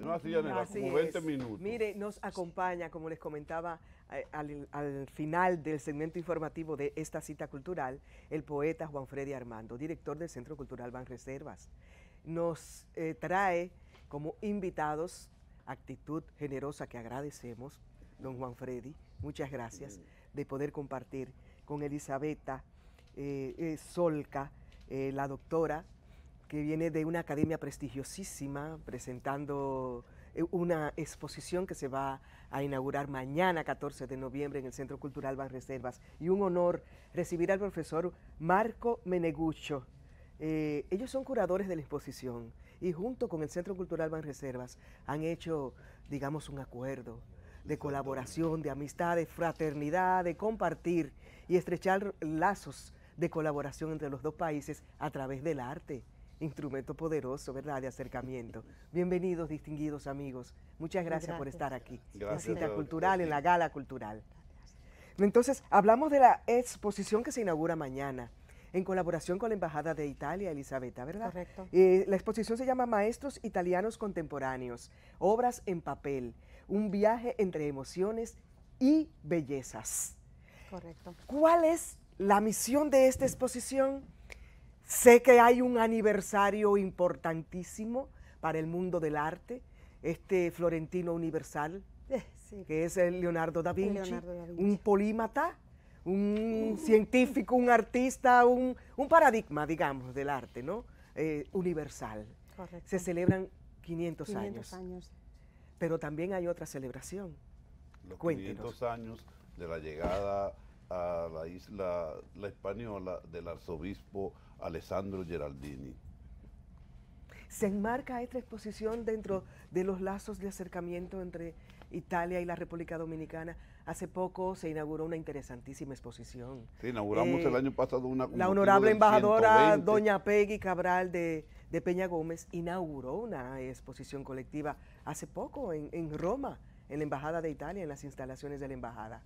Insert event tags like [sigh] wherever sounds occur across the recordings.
No 20 minutos. Mire, nos acompaña, como les comentaba al, final del segmento informativo de esta cita cultural, el poeta Juan Freddy Armando, director del Centro Cultural Banreservas. Nos eh, trae como invitados actitud generosa que agradecemos, don Juan Freddy, muchas gracias, de poder compartir con Elizabeth eh, eh, Solca, la doctora que viene de una academia prestigiosísima presentando eh, una exposición que se va a inaugurar mañana 14 de noviembre en el Centro Cultural Banreservas y un honor recibir al profesor Marco Menegucho. Eh, ellos son curadores de la exposición y junto con el Centro Cultural Banreservas han hecho, digamos, un acuerdo de colaboración, de amistad, de fraternidad, de compartir y estrechar lazos de colaboración entre los dos países a través del arte instrumento poderoso, ¿verdad?, de acercamiento. Bienvenidos, distinguidos amigos. Muchas gracias, por estar aquí. en Cita Cultural, en la Gala Cultural. Entonces, hablamos de la exposición que se inaugura mañana en colaboración con la Embajada de Italia, Elisabetta, ¿verdad? Correcto. Eh, la exposición se llama Maestros Italianos Contemporáneos, Obras en Papel, un viaje entre emociones y bellezas. Correcto. ¿Cuál es la misión de esta exposición? Sé que hay un aniversario importantísimo para el mundo del arte, este Florentino Universal, eh, que es el Leonardo da, Vinci, un polímata, un [laughs] científico, un artista, un, paradigma, digamos, del arte, ¿no? Eh, universal. Correcto. Se celebran 500, 500 años. Pero también hay otra celebración. Los 500 años de la llegada a la isla la española del arzobispo Alessandro Geraldini. ¿Se enmarca esta exposición dentro de los lazos de acercamiento entre Italia y la República Dominicana? Hace poco se inauguró una interesantísima exposición. inauguramos eh, el año pasado una... La honorable embajadora doña Peggy Cabral de, de, Peña Gómez inauguró una exposición colectiva hace poco en, en Roma, en la Embajada de Italia, en las instalaciones de la Embajada.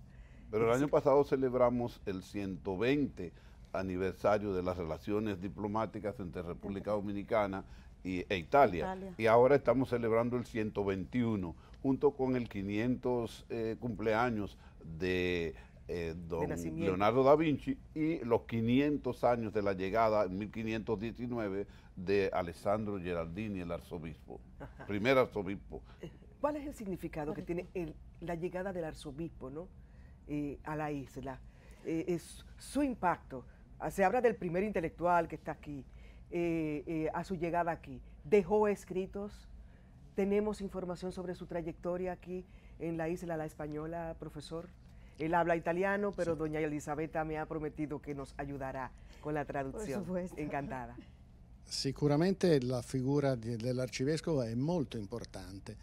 Pero el año pasado celebramos el 120 aniversario de las relaciones diplomáticas entre República Dominicana y, e Italia. Y ahora estamos celebrando el 121, junto con el 500 eh, cumpleaños de eh, don Leonardo da Vinci y los 500 años de la llegada en 1519 de Alessandro Geraldini el arzobispo, primer arzobispo. Eh, ¿Cuál es el significado que tiene la llegada del arzobispo ¿no? a la isla? es su impacto Ah, se habla del primer intelectual que está aquí, eh, eh, a su llegada aquí. Dejó escritos, tenemos información sobre su trayectoria aquí en la isla La Española, profesor. Él habla italiano, pero doña Elisabetta me ha prometido que nos ayudará con la traducción. Por Encantada. Seguramente la figura del dell'arcivescovo es molto importante,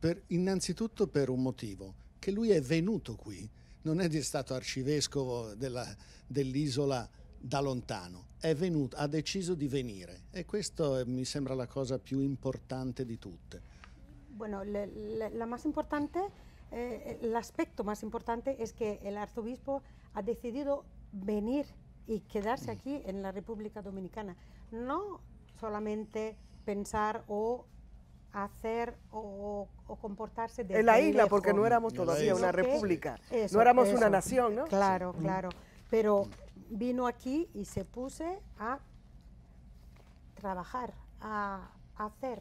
per, innanzitutto por un motivo, que lui è venuto qui non è stato arcivescovo della, dell'isola da lontano, venuto, ha deciso di venire e questa mi sembra la cosa più importante di tutte. Bueno, le, le, la más importante, eh, el aspecto más importante es que el arzobispo ha decidido venir y quedarse mm. aquí en la República Dominicana. non solamente pensare o hacer o, comportarse de la isla, porque no éramos todavía una república, no éramos una nación, ¿no? Claro, claro. Pero vino aquí y se puse a trabajar, a, hacer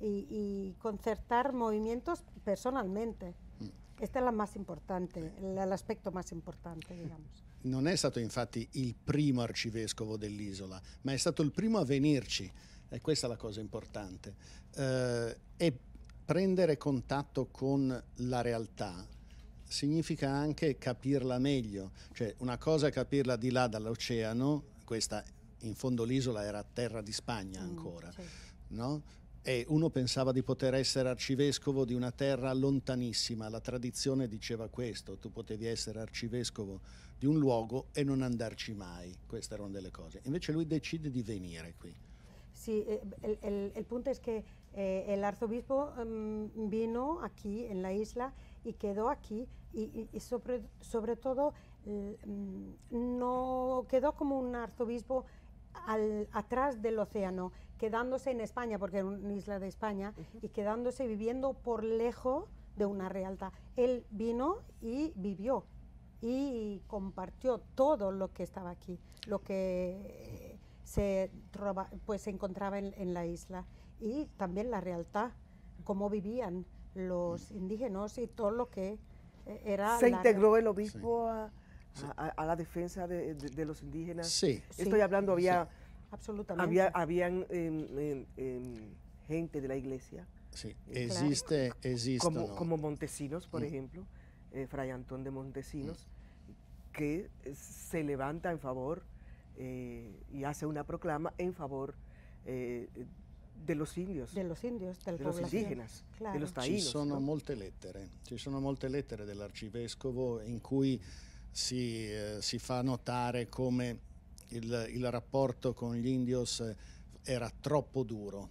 y, concertar movimientos personalmente. Mm. Esta es la más importante, el, aspecto más importante, digamos. Non è stato infatti el primo arcivescovo dell'isola, ma è stato il primo a venirci. E questa è la cosa importante. Eh, e prendere contatto con la realtà significa anche capirla meglio. Cioè, una cosa è capirla di là dall'oceano, questa in fondo l'isola era terra di Spagna mm, ancora, mm, certo. no? E uno pensava di poter essere arcivescovo di una terra lontanissima, la tradizione diceva questo, tu potevi essere arcivescovo di un luogo e non andarci mai, queste erano delle cose. Invece lui decide di venire qui. Sí, eh, el, el, el punto es que eh, el arzobispo mm, vino aquí en la isla y quedó aquí y, y sobre, sobre, todo mm, no quedó como un arzobispo al, atrás del océano, quedándose en España, porque era una isla de España, y quedándose viviendo por lejos de una realta. Él vino y vivió y compartió todo lo que estaba aquí, lo que se, pues, se encontraba en, la isla y también la realidad, cómo vivían los mm. indígenas y todo lo que eh, era... Se integró el obispo a... A, la defensa de, de, los indígenas. Sí. Estoy hablando, había... Había, habían em, em, em, gente de la iglesia. Sí, eh, existe, existe. Como, Montesinos, por mm. ejemplo, eh, Fray Antón de Montesinos, mm. que se levanta en favor eh, y hace una proclama en favor eh, de los indios. De los indios, de los indigenas, claro. de los taínos. Ci sono no? molte lettere, ci sono molte lettere dell'arcivescovo in cui si, eh, si fa notare come il, il, rapporto con gli indios eh, era troppo duro.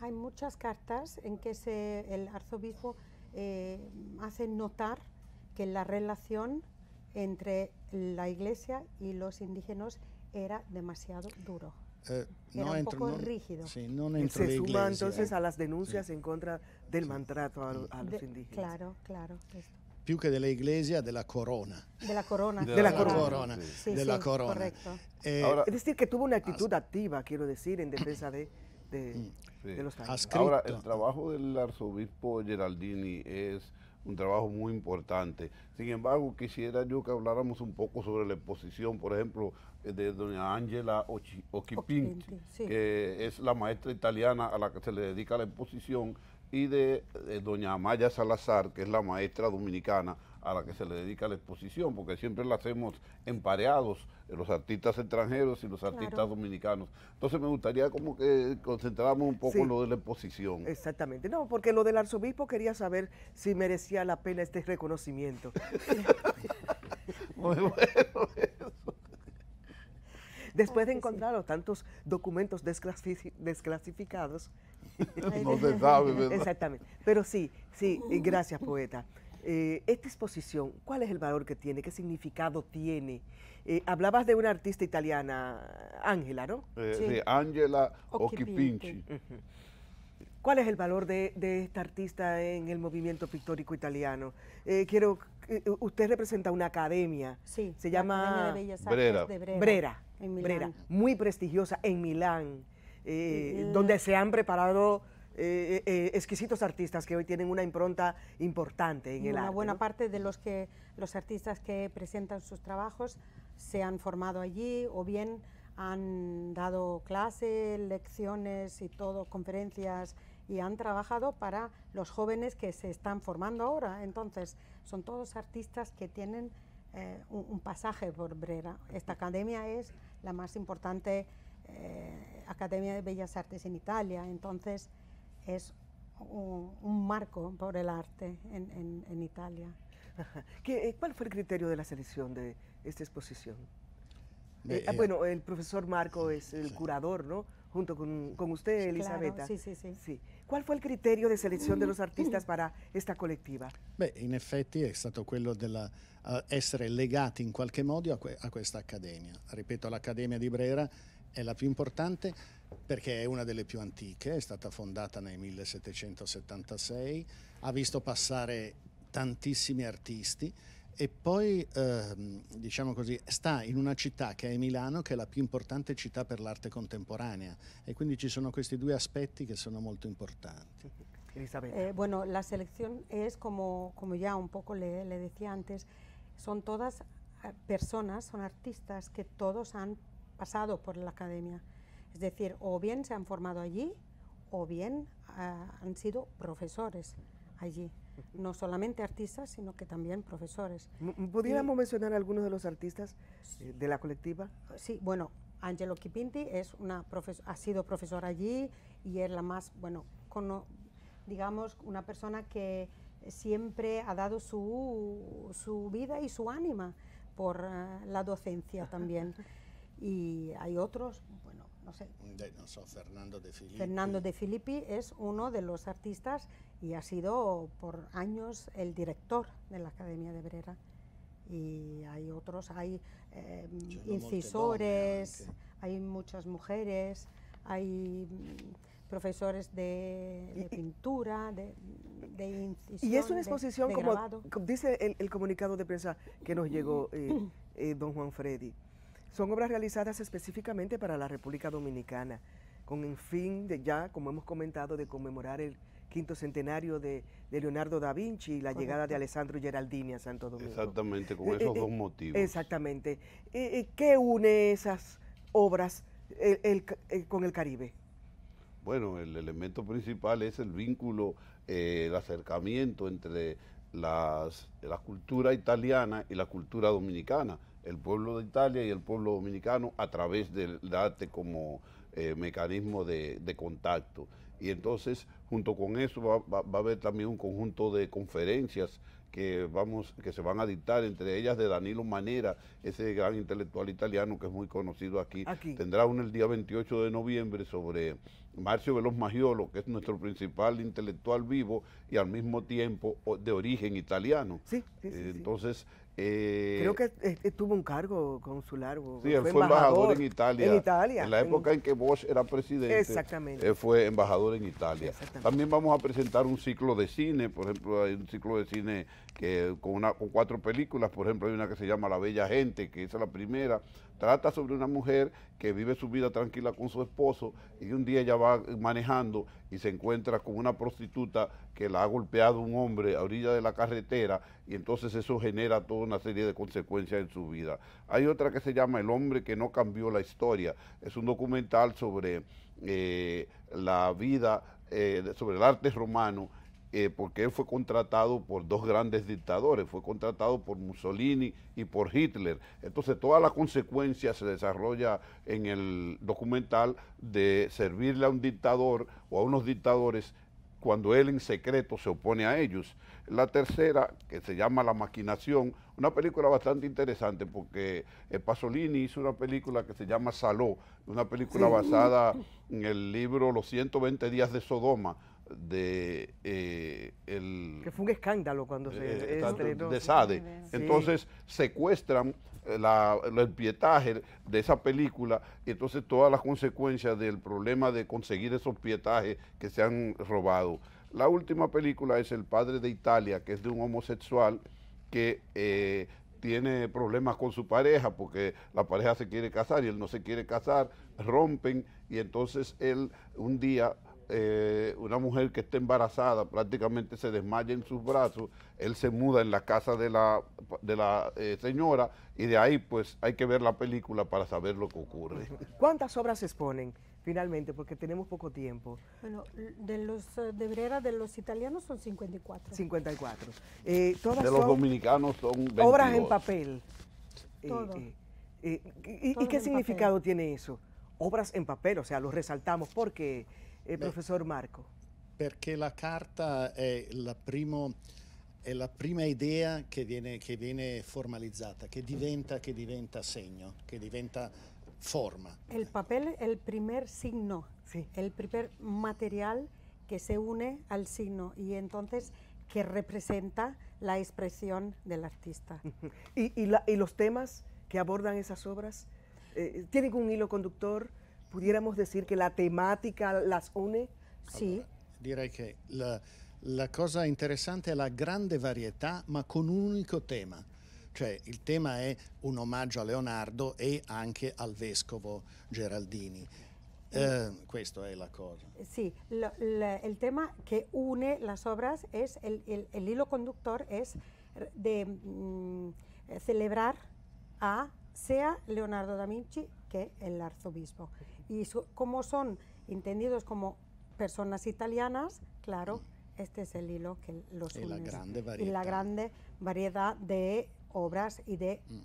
Hay muchas cartas en que se, el arzobispo eh, hace notar que la relación entre la iglesia y los indígenas era demasiado duro. Eh, era un poco rígido. Sí, se suma entonces a las denuncias en contra del maltrato a, los indígenas. Claro, claro. Esto. que de la iglesia, della corona. corona. corona. De la corona. de la corona. Correcto. Eh, es decir, que tuvo una actitud activa, quiero decir, en defensa de, mm. los los Ahora, el trabajo del arzobispo Geraldini es un trabajo muy importante. Sin embargo, quisiera yo que habláramos un poco sobre la exposición, por ejemplo, eh, de doña Angela Occhipinti, que es la maestra italiana a la que se le dedica la exposición, y de, de doña Amaya Salazar, que es la maestra dominicana a la que se le dedica la exposición, porque siempre la hacemos empareados, eh, los artistas extranjeros y los artistas dominicanos. Entonces me gustaría como que concentráramos un poco en lo de la exposición. Exactamente, no, porque lo del arzobispo quería saber si merecía la pena este reconocimiento. [laughs] Después de encontrar tantos documentos desclasificados. [laughs] no se sabe, Exactamente. Pero sí, sí, gracias, poeta. Eh, esta exposición, ¿cuál es el valor que tiene? ¿Qué significado tiene? Eh, hablabas de una artista italiana, Ángela, ¿no? Eh, sí. Ángela Occhipinchi. ¿Cuál es el valor de, esta artista en el movimiento pictórico italiano? quiero, usted representa una academia. Sí, se llama Artes De Brera. Brera, muy prestigiosa en Milán, donde se han preparado eh, eh, eh, exquisitos artistas que hoy tienen una impronta importante en y el una buena parte de los, que, los artistas que presentan sus trabajos se han formado allí o bien han dado clases, lecciones y todo, conferencias y han trabajado para los jóvenes que se están formando ahora. Entonces, son todos artistas que tienen un, pasaje por Brera. Esta academia es la más importante academia de bellas artes en Italia. Entonces, es un, marco por el arte en, Italia. ¿Qué, eh, ¿Cuál fue el criterio de la selección de esta exposición? Eh, ah, eh, bueno, el profesor Marco es el curador, ¿no? Junto con, con usted, Elisabetta. sí, sí, sí, sí. fue fue criterio de selección de los artistas para esta colectiva? Beh, en effetti es stato quello de uh, essere legati in qualche modo a, esta a questa accademia. Ripeto, l'Accademia di Brera è la più importante perché è una delle più antiche, è stata fondata nel 1776, ha visto passare tantissimi artisti e poi, ehm, diciamo così, sta in una città che è Milano, che è la più importante città per l'arte contemporanea e quindi ci sono questi due aspetti que son muy importantes. Eh, bueno, la selección es, como, como ya un poco le, le, decía antes, son todas eh, personas, son artistas que todos han pasado por la academia. Es decir, o bien se han formado allí o bien ah, han sido profesores allí. No solamente artistas, sino que también profesores. ¿Podríamos mencionar algunos de los artistas eh, de la colectiva? Sí, bueno, Angelo Kipinti es una ha sido profesor allí y es la más, bueno, digamos, una persona que siempre ha dado su, vida y su ánima por ah, la docencia también. [laughs] y hay otros, bueno, no sé. Fernando de Filippi. Fernando de Filippi es uno de los artistas y ha sido por años el director de la Academia de Brera. Y hay otros, hay em, incisores, ¿eh? hay muchas mujeres, hay mm, profesores de, pintura, de, de Y es una exposición, como dice el, comunicado de prensa que nos llegó eh, [clears throat] eh, don Juan Freddy, son obras realizadas específicamente para la República Dominicana, con el fin de ya, como hemos comentado, de conmemorar el quinto centenario de, Leonardo da Vinci y la llegada de Alessandro Geraldini a Santo Domingo. Exactamente, con eh, esos eh, dos eh, motivos. Exactamente. ¿Qué une esas obras con el Caribe? Bueno, el elemento principal es el vínculo, el acercamiento entre la cultura italiana y la cultura dominicana el pueblo de Italia y el pueblo dominicano a través del arte como eh, mecanismo de, contacto. Y entonces, junto con eso, va, a haber también un conjunto de conferencias que, vamos, que se van a dictar, entre ellas de Danilo Manera, ese gran intelectual italiano que es muy conocido aquí. Tendrá uno el día 28 de noviembre sobre Marcio Veloz Magiolo, que es nuestro principal intelectual vivo y al mismo tiempo de origen italiano. sí, sí, entonces, eh, Creo que tuvo un cargo consular. su Sí, él fue, embajador, en, Italia, en la época en, que Bosch era presidente. Exactamente. Él fue embajador en Italia. También vamos a presentar un ciclo de cine. Por ejemplo, hay un ciclo de cine que con, una, cuatro películas. Por ejemplo, hay una que se llama La Bella Gente, que es la primera. Trata sobre una mujer que vive su vida tranquila con su esposo y un día ella va manejando y se encuentra con una prostituta que la ha golpeado un hombre a orilla de la carretera y entonces eso genera toda una serie de consecuencias en su vida. Hay otra que se llama El hombre que no cambió la historia. Es un documental sobre eh, la vida, eh, sobre el arte romano eh, porque él fue contratado por dos grandes dictadores, fue contratado por Mussolini y por Hitler. Entonces toda la consecuencia se desarrolla en el documental de servirle a un dictador o a unos dictadores cuando él en secreto se opone a ellos. La tercera, que se llama La Maquinación, una película bastante interesante porque eh, Pasolini hizo una película que se llama Saló, una película basada en el libro Los 120 días de Sodoma, de eh, el que fue un escándalo cuando se eh, de entonces secuestran eh, el pietaje de esa película y entonces todas las consecuencias del problema de conseguir esos pietajes que se han robado la última película es El Padre de Italia que es de un homosexual que eh, tiene problemas con su pareja porque la pareja se quiere casar y él no se quiere casar rompen y entonces él un día eh, una mujer que está embarazada prácticamente se desmaya en sus brazos, él se muda en la casa de la, de la eh, señora y de ahí pues hay que ver la película para saber lo que ocurre. ¿Cuántas obras se exponen? Finalmente, porque tenemos poco tiempo. Bueno, de los eh, de Brera, de los italianos son 54. 54. todas de los dominicanos son 22. Obras en papel. ¿Y, qué significado tiene eso? Obras en papel, o sea, lo resaltamos porque el eh, profesor Marco? Porque la carta è eh, la, primo, eh, la prima idea que viene, che viene formalizzata, che diventa, che diventa segno, che diventa forma. El papel, el primer signo, sí. el primer material que se une al signo y entonces que representa la expresión del artista. [laughs] ¿Y, los temas que abordan esas obras tienen un hilo conductor? pudiéramos decir que la temática las une? Sì. Allora, direi che la, la cosa interessante è la grande varietà, ma con un unico tema. Cioè il tema è un omaggio a Leonardo e anche al vescovo Geraldini. Eh, questa è la cosa. Sì, lo, la, el tema che une le obras è il hilo conductor è di mm, celebrar a sea Leonardo da Vinci que el arzobispo. Y como son entendidos como personas italianas, claro, este es el hilo que los une. Y la grande variedad. de obras y de mm.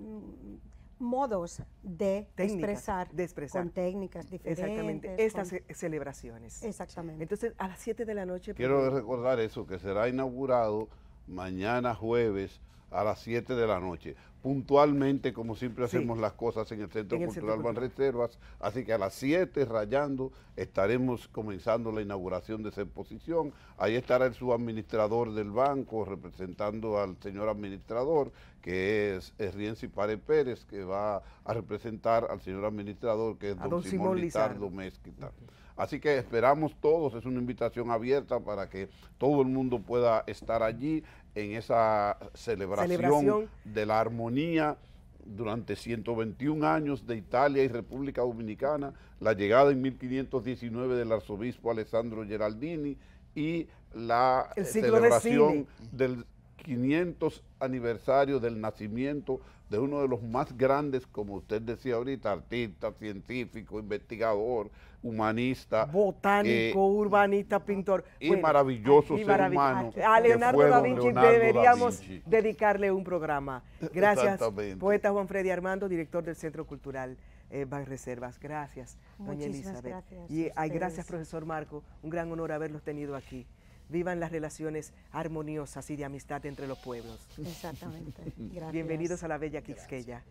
Mm, modos de expresar, Con técnicas diferentes. Exactamente, estas celebraciones. Exactamente. Entonces, a las 7 de la noche... Quiero recordar eso, que será inaugurado mañana jueves a las 7 de la noche. Puntualmente, como siempre hacemos las cosas en el Centro Cultural van reservas así que a las 7 rayando estaremos comenzando la inauguración de esa exposición. Ahí estará el subadministrador del banco representando al señor administrador, que es, Rienzi Pare Pérez, que va a representar al señor administrador, que es don, Simón, Así que esperamos todos, es una invitación abierta para que todo el mundo pueda estar allí en esa celebración, de la armonía durante 121 años de Italia y República Dominicana, la llegada en 1519 del arzobispo Alessandro Geraldini y la eh, celebración del 500 aniversario del nacimiento de uno de los más grandes, como usted decía ahorita, artista, científico, investigador, humanista. Botánico, eh, urbanista, pintor. Y maravilloso ser humano. A Leonardo da Vinci deberíamos dedicarle un programa. Gracias, poeta Juan Freddy Armando, director del Centro Cultural. Eh, Reservas, gracias, doña Elizabeth. y gracias, profesor Marco. Un gran honor haberlos tenido aquí vivan las relaciones armoniosas y de amistad entre los pueblos. Exactamente. [laughs] Gracias. Bienvenidos a la Bella Quisqueya.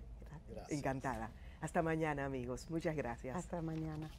Encantada. Hasta mañana, amigos. Muchas gracias. Hasta mañana.